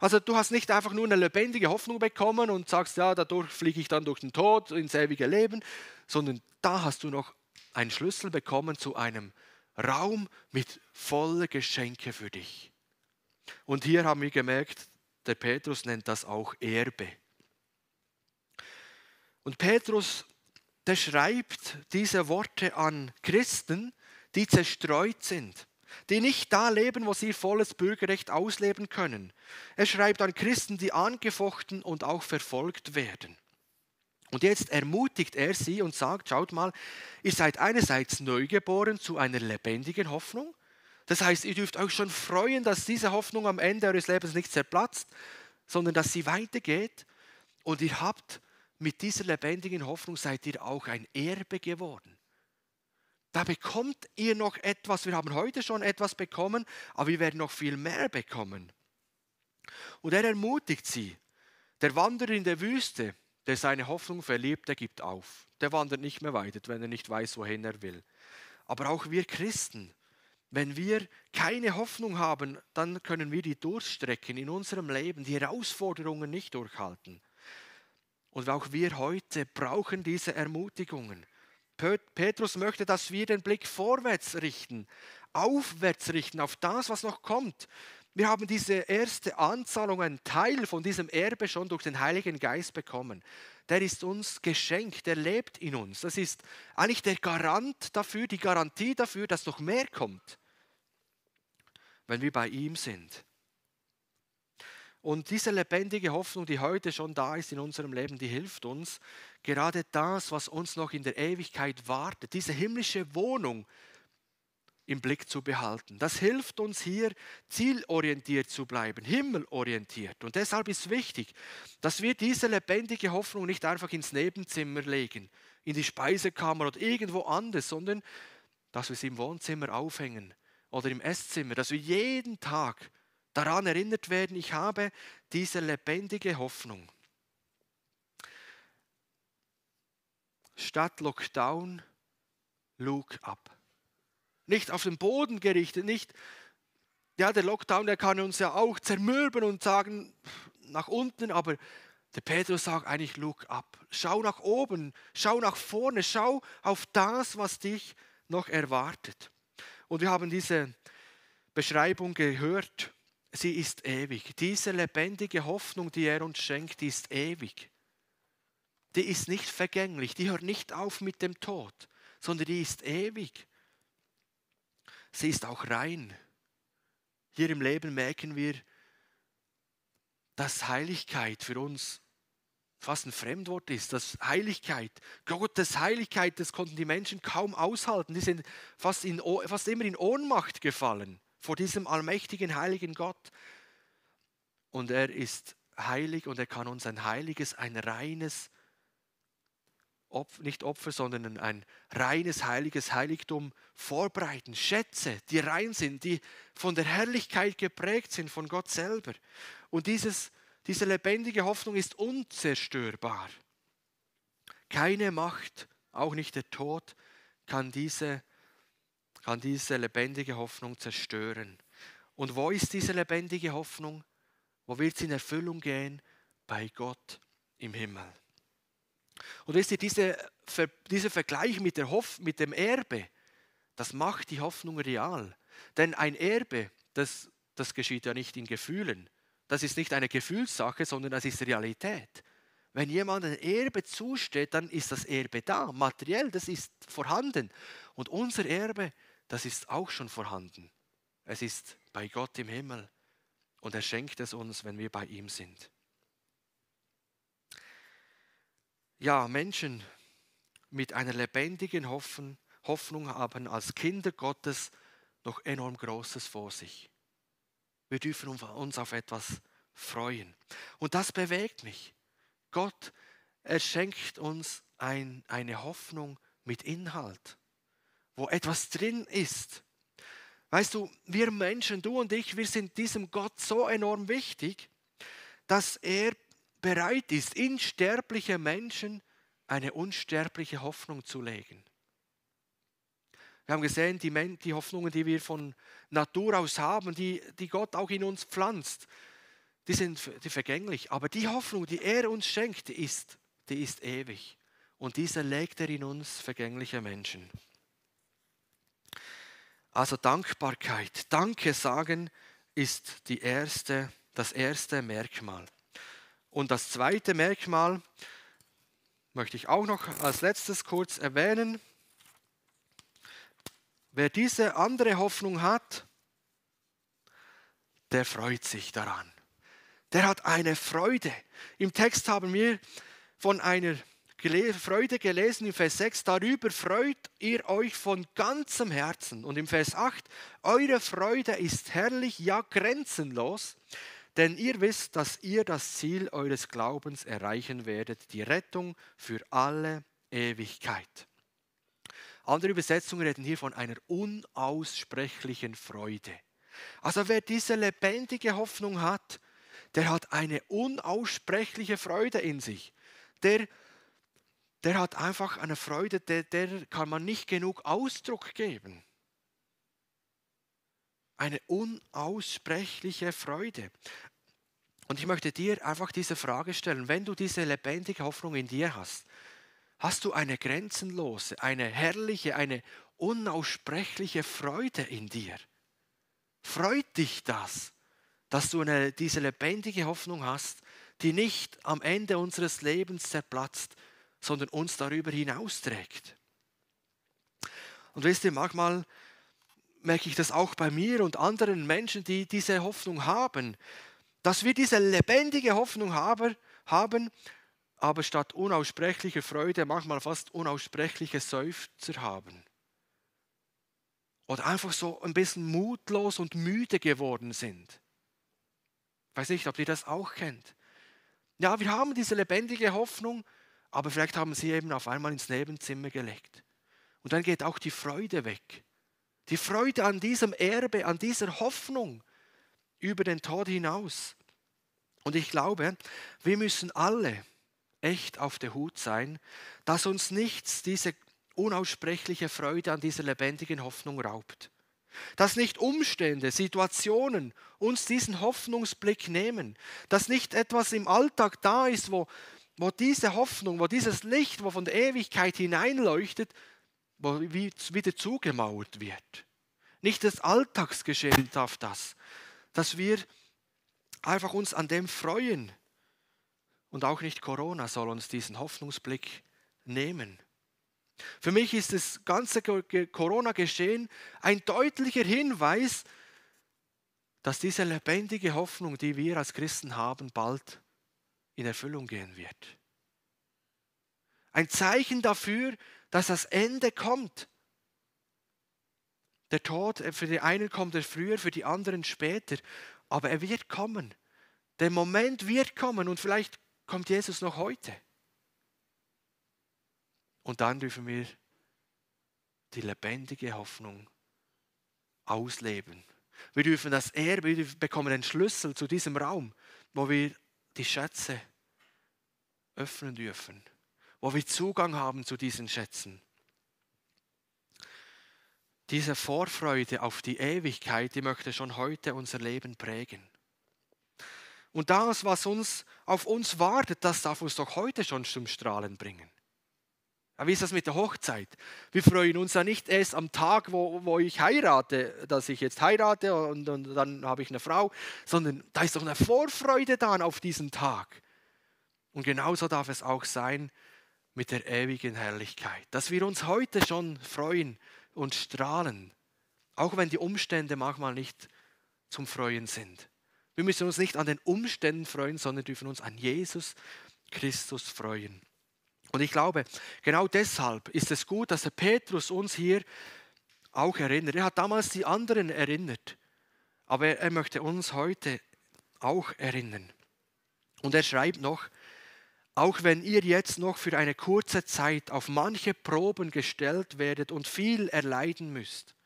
Also du hast nicht einfach nur eine lebendige Hoffnung bekommen und sagst, ja, dadurch fliege ich dann durch den Tod ins ewige Leben, sondern da hast du noch einen Schlüssel bekommen zu einem Raum mit voller Geschenke für dich. Und hier haben wir gemerkt, der Petrus nennt das auch Erbe. Und Petrus, der schreibt diese Worte an Christen, die zerstreut sind, die nicht da leben, wo sie volles Bürgerrecht ausleben können. Er schreibt an Christen, die angefochten und auch verfolgt werden. Und jetzt ermutigt er sie und sagt, schaut mal, ihr seid einerseits neugeboren zu einer lebendigen Hoffnung. Das heißt, ihr dürft euch schon freuen, dass diese Hoffnung am Ende eures Lebens nicht zerplatzt, sondern dass sie weitergeht. Und ihr habt mit dieser lebendigen Hoffnung seid ihr auch ein Erbe geworden. Da bekommt ihr noch etwas. Wir haben heute schon etwas bekommen, aber wir werden noch viel mehr bekommen. Und er ermutigt sie. Der Wanderer in der Wüste, der seine Hoffnung verliebt, der gibt auf. Der wandert nicht mehr weiter, wenn er nicht weiß, wohin er will. Aber auch wir Christen, wenn wir keine Hoffnung haben, dann können wir die Durststrecken in unserem Leben, die Herausforderungen nicht durchhalten. Und auch wir heute brauchen diese Ermutigungen. Petrus möchte, dass wir den Blick vorwärts richten, aufwärts richten auf das, was noch kommt, wir haben diese erste Anzahlung, einen Teil von diesem Erbe schon durch den Heiligen Geist bekommen. Der ist uns geschenkt, der lebt in uns. Das ist eigentlich der Garant dafür, die Garantie dafür, dass noch mehr kommt, wenn wir bei ihm sind. Und diese lebendige Hoffnung, die heute schon da ist in unserem Leben, die hilft uns, gerade das, was uns noch in der Ewigkeit wartet, diese himmlische Wohnung, im Blick zu behalten. Das hilft uns hier, zielorientiert zu bleiben, himmelorientiert. Und deshalb ist wichtig, dass wir diese lebendige Hoffnung nicht einfach ins Nebenzimmer legen, in die Speisekammer oder irgendwo anders, sondern dass wir sie im Wohnzimmer aufhängen oder im Esszimmer, dass wir jeden Tag daran erinnert werden, ich habe diese lebendige Hoffnung. Statt Lockdown, Look up nicht auf den Boden gerichtet, nicht, ja, der Lockdown, der kann uns ja auch zermürben und sagen, nach unten, aber der Petrus sagt eigentlich, look up, schau nach oben, schau nach vorne, schau auf das, was dich noch erwartet. Und wir haben diese Beschreibung gehört, sie ist ewig. Diese lebendige Hoffnung, die er uns schenkt, die ist ewig. Die ist nicht vergänglich, die hört nicht auf mit dem Tod, sondern die ist ewig sie ist auch rein. Hier im Leben merken wir, dass Heiligkeit für uns fast ein Fremdwort ist, dass Heiligkeit, Gottes Heiligkeit, das konnten die Menschen kaum aushalten. Die sind fast, in, fast immer in Ohnmacht gefallen vor diesem allmächtigen, heiligen Gott. Und er ist heilig und er kann uns ein heiliges, ein reines Opfer, nicht Opfer, sondern ein reines, heiliges Heiligtum vorbereiten. Schätze, die rein sind, die von der Herrlichkeit geprägt sind, von Gott selber. Und dieses, diese lebendige Hoffnung ist unzerstörbar. Keine Macht, auch nicht der Tod, kann diese, kann diese lebendige Hoffnung zerstören. Und wo ist diese lebendige Hoffnung? Wo wird sie in Erfüllung gehen? Bei Gott im Himmel. Und wisst ihr, diese, dieser Vergleich mit, der Hoff, mit dem Erbe, das macht die Hoffnung real. Denn ein Erbe, das, das geschieht ja nicht in Gefühlen. Das ist nicht eine Gefühlssache, sondern das ist Realität. Wenn jemand ein Erbe zusteht, dann ist das Erbe da, materiell, das ist vorhanden. Und unser Erbe, das ist auch schon vorhanden. Es ist bei Gott im Himmel und er schenkt es uns, wenn wir bei ihm sind. ja, Menschen mit einer lebendigen Hoffnung, Hoffnung haben als Kinder Gottes noch enorm Großes vor sich. Wir dürfen uns auf etwas freuen. Und das bewegt mich. Gott, erschenkt uns ein, eine Hoffnung mit Inhalt, wo etwas drin ist. Weißt du, wir Menschen, du und ich, wir sind diesem Gott so enorm wichtig, dass er bereit ist, in sterbliche Menschen eine unsterbliche Hoffnung zu legen. Wir haben gesehen, die, Men die Hoffnungen, die wir von Natur aus haben, die, die Gott auch in uns pflanzt, die sind die vergänglich. Aber die Hoffnung, die er uns schenkt, die ist, die ist ewig. Und diese legt er in uns vergängliche Menschen. Also Dankbarkeit, Danke sagen ist die erste, das erste Merkmal. Und das zweite Merkmal möchte ich auch noch als letztes kurz erwähnen. Wer diese andere Hoffnung hat, der freut sich daran. Der hat eine Freude. Im Text haben wir von einer Freude gelesen im Vers 6, darüber freut ihr euch von ganzem Herzen. Und im Vers 8, eure Freude ist herrlich, ja grenzenlos, denn ihr wisst, dass ihr das Ziel eures Glaubens erreichen werdet, die Rettung für alle Ewigkeit. Andere Übersetzungen reden hier von einer unaussprechlichen Freude. Also wer diese lebendige Hoffnung hat, der hat eine unaussprechliche Freude in sich. Der, der hat einfach eine Freude, der, der kann man nicht genug Ausdruck geben eine unaussprechliche Freude. Und ich möchte dir einfach diese Frage stellen, wenn du diese lebendige Hoffnung in dir hast, hast du eine grenzenlose, eine herrliche, eine unaussprechliche Freude in dir? Freut dich das, dass du eine, diese lebendige Hoffnung hast, die nicht am Ende unseres Lebens zerplatzt, sondern uns darüber hinausträgt? Und wisst ihr, manchmal merke ich das auch bei mir und anderen Menschen, die diese Hoffnung haben, dass wir diese lebendige Hoffnung haben, aber statt unaussprechlicher Freude manchmal fast unaussprechliche Seufzer haben. Oder einfach so ein bisschen mutlos und müde geworden sind. Ich weiß nicht, ob ihr das auch kennt. Ja, wir haben diese lebendige Hoffnung, aber vielleicht haben sie eben auf einmal ins Nebenzimmer gelegt. Und dann geht auch die Freude weg. Die Freude an diesem Erbe, an dieser Hoffnung über den Tod hinaus. Und ich glaube, wir müssen alle echt auf der Hut sein, dass uns nichts diese unaussprechliche Freude an dieser lebendigen Hoffnung raubt. Dass nicht Umstände, Situationen uns diesen Hoffnungsblick nehmen. Dass nicht etwas im Alltag da ist, wo, wo diese Hoffnung, wo dieses Licht, wo von der Ewigkeit hineinleuchtet, wo wieder zugemauert wird. Nicht das Alltagsgeschehen darf das, dass wir einfach uns an dem freuen. Und auch nicht Corona soll uns diesen Hoffnungsblick nehmen. Für mich ist das ganze Corona-Geschehen ein deutlicher Hinweis, dass diese lebendige Hoffnung, die wir als Christen haben, bald in Erfüllung gehen wird. Ein Zeichen dafür, dass das Ende kommt. Der Tod, äh, für die einen kommt er früher, für die anderen später, aber er wird kommen. Der Moment wird kommen und vielleicht kommt Jesus noch heute. Und dann dürfen wir die lebendige Hoffnung ausleben. Wir dürfen das Erbe, wir bekommen den Schlüssel zu diesem Raum, wo wir die Schätze öffnen dürfen wo wir Zugang haben zu diesen Schätzen. Diese Vorfreude auf die Ewigkeit, die möchte schon heute unser Leben prägen. Und das, was uns auf uns wartet, das darf uns doch heute schon zum Strahlen bringen. Ja, wie ist das mit der Hochzeit? Wir freuen uns ja nicht erst am Tag, wo, wo ich heirate, dass ich jetzt heirate und, und dann habe ich eine Frau, sondern da ist doch eine Vorfreude dann auf diesen Tag. Und genauso darf es auch sein, mit der ewigen Herrlichkeit. Dass wir uns heute schon freuen und strahlen, auch wenn die Umstände manchmal nicht zum Freuen sind. Wir müssen uns nicht an den Umständen freuen, sondern dürfen uns an Jesus Christus freuen. Und ich glaube, genau deshalb ist es gut, dass der Petrus uns hier auch erinnert. Er hat damals die anderen erinnert, aber er möchte uns heute auch erinnern. Und er schreibt noch, auch wenn ihr jetzt noch für eine kurze Zeit auf manche Proben gestellt werdet und viel erleiden müsst.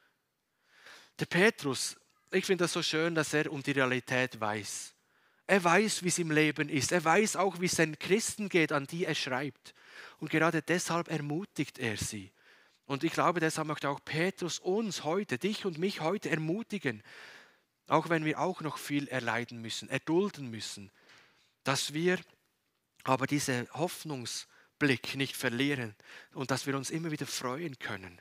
Der Petrus, ich finde das so schön, dass er um die Realität weiß. Er weiß, wie es im Leben ist. Er weiß auch, wie es den Christen geht, an die er schreibt. Und gerade deshalb ermutigt er sie. Und ich glaube, deshalb möchte auch Petrus uns heute, dich und mich heute ermutigen, auch wenn wir auch noch viel erleiden müssen, erdulden müssen, dass wir aber diesen Hoffnungsblick nicht verlieren und dass wir uns immer wieder freuen können.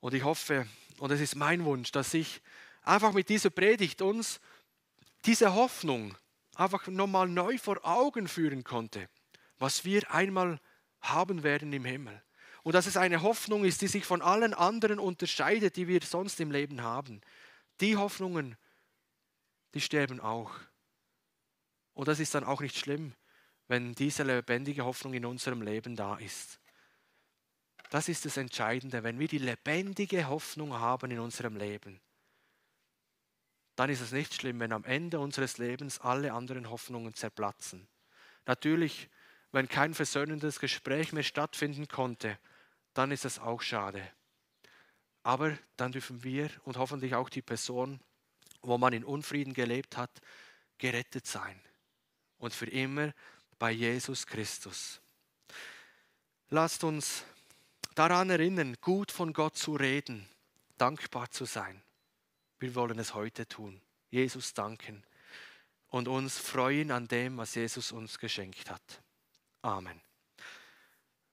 Und ich hoffe, und es ist mein Wunsch, dass ich einfach mit dieser Predigt uns diese Hoffnung einfach nochmal neu vor Augen führen konnte, was wir einmal haben werden im Himmel. Und dass es eine Hoffnung ist, die sich von allen anderen unterscheidet, die wir sonst im Leben haben. Die Hoffnungen, die sterben auch. Und das ist dann auch nicht schlimm, wenn diese lebendige Hoffnung in unserem Leben da ist. Das ist das Entscheidende. Wenn wir die lebendige Hoffnung haben in unserem Leben, dann ist es nicht schlimm, wenn am Ende unseres Lebens alle anderen Hoffnungen zerplatzen. Natürlich, wenn kein versöhnendes Gespräch mehr stattfinden konnte, dann ist es auch schade. Aber dann dürfen wir und hoffentlich auch die Person, wo man in Unfrieden gelebt hat, gerettet sein und für immer bei Jesus Christus. Lasst uns daran erinnern, gut von Gott zu reden, dankbar zu sein. Wir wollen es heute tun. Jesus danken und uns freuen an dem, was Jesus uns geschenkt hat. Amen.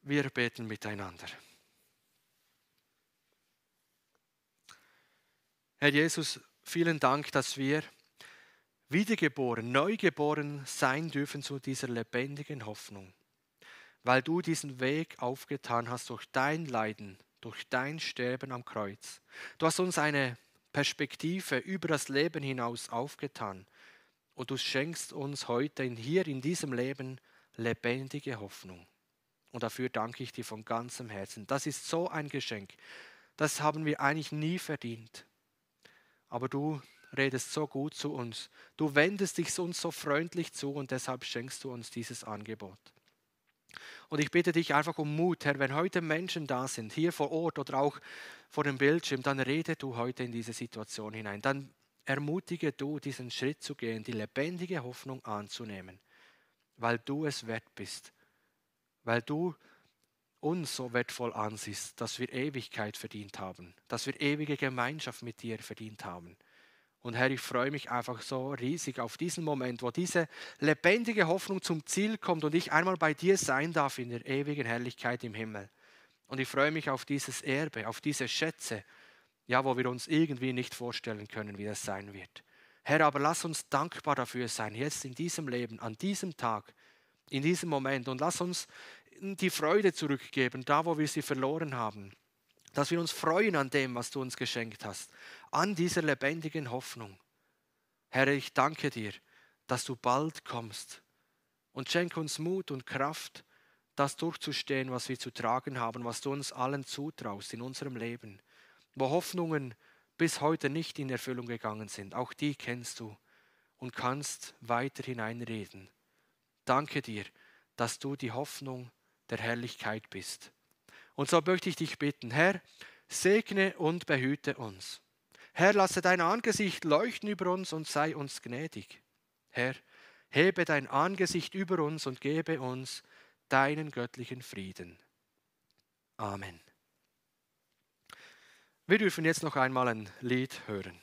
Wir beten miteinander. Herr Jesus, vielen Dank, dass wir wiedergeboren, neugeboren sein dürfen zu dieser lebendigen Hoffnung, weil du diesen Weg aufgetan hast durch dein Leiden, durch dein Sterben am Kreuz. Du hast uns eine Perspektive über das Leben hinaus aufgetan und du schenkst uns heute hier in diesem Leben lebendige Hoffnung. Und dafür danke ich dir von ganzem Herzen. Das ist so ein Geschenk. Das haben wir eigentlich nie verdient. Aber du redest so gut zu uns. Du wendest dich uns so freundlich zu und deshalb schenkst du uns dieses Angebot. Und ich bitte dich einfach um Mut, Herr, wenn heute Menschen da sind, hier vor Ort oder auch vor dem Bildschirm, dann rede du heute in diese Situation hinein. Dann ermutige du, diesen Schritt zu gehen, die lebendige Hoffnung anzunehmen, weil du es wert bist, weil du uns so wertvoll ansiehst, dass wir Ewigkeit verdient haben, dass wir ewige Gemeinschaft mit dir verdient haben. Und Herr, ich freue mich einfach so riesig auf diesen Moment, wo diese lebendige Hoffnung zum Ziel kommt und ich einmal bei dir sein darf in der ewigen Herrlichkeit im Himmel. Und ich freue mich auf dieses Erbe, auf diese Schätze, ja, wo wir uns irgendwie nicht vorstellen können, wie das sein wird. Herr, aber lass uns dankbar dafür sein, jetzt in diesem Leben, an diesem Tag, in diesem Moment. Und lass uns die Freude zurückgeben, da wo wir sie verloren haben dass wir uns freuen an dem, was du uns geschenkt hast, an dieser lebendigen Hoffnung. Herr, ich danke dir, dass du bald kommst und schenk uns Mut und Kraft, das durchzustehen, was wir zu tragen haben, was du uns allen zutraust in unserem Leben, wo Hoffnungen bis heute nicht in Erfüllung gegangen sind. Auch die kennst du und kannst weiter hineinreden. Danke dir, dass du die Hoffnung der Herrlichkeit bist. Und so möchte ich dich bitten, Herr, segne und behüte uns. Herr, lasse dein Angesicht leuchten über uns und sei uns gnädig. Herr, hebe dein Angesicht über uns und gebe uns deinen göttlichen Frieden. Amen. Wir dürfen jetzt noch einmal ein Lied hören.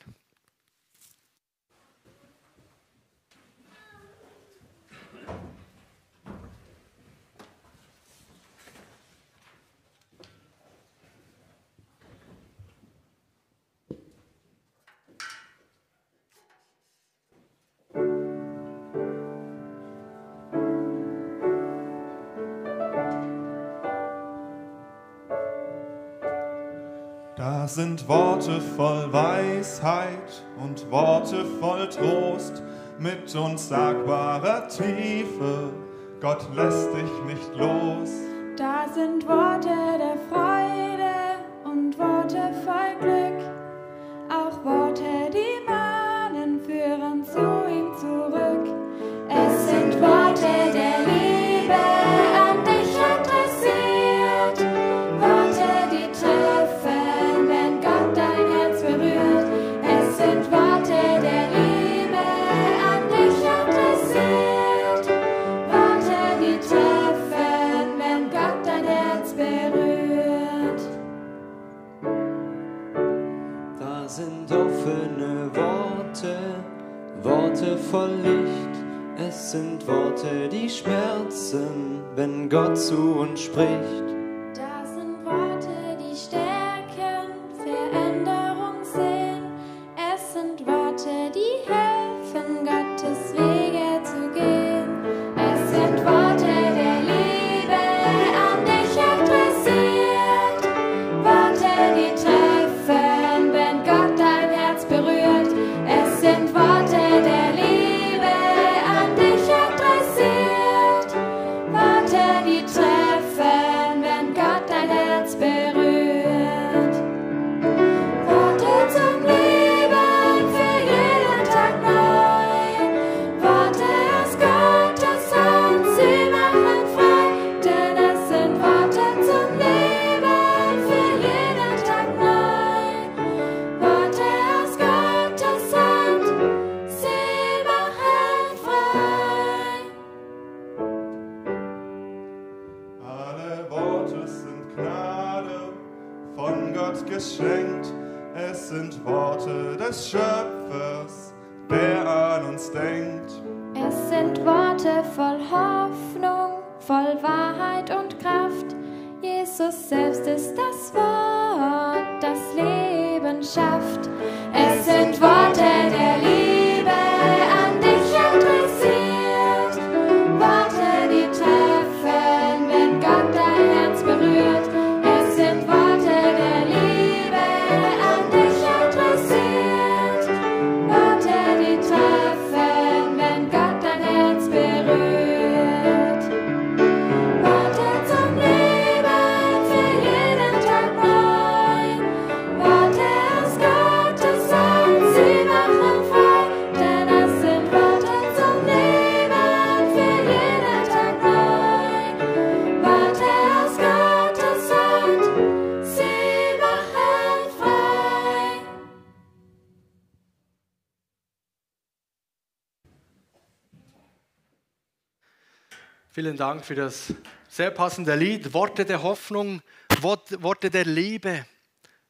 sind Worte voll Weisheit und Worte voll Trost mit unsagbarer Tiefe. Gott lässt dich nicht los. Da sind Worte Dank für das sehr passende Lied. Worte der Hoffnung, Worte der Liebe.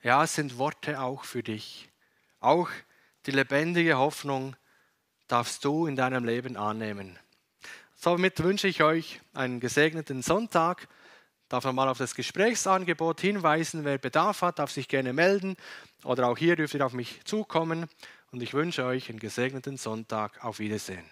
Ja, es sind Worte auch für dich. Auch die lebendige Hoffnung darfst du in deinem Leben annehmen. Somit wünsche ich euch einen gesegneten Sonntag. Darf nochmal auf das Gesprächsangebot hinweisen. Wer Bedarf hat, darf sich gerne melden. Oder auch hier dürft ihr auf mich zukommen. Und ich wünsche euch einen gesegneten Sonntag. Auf Wiedersehen.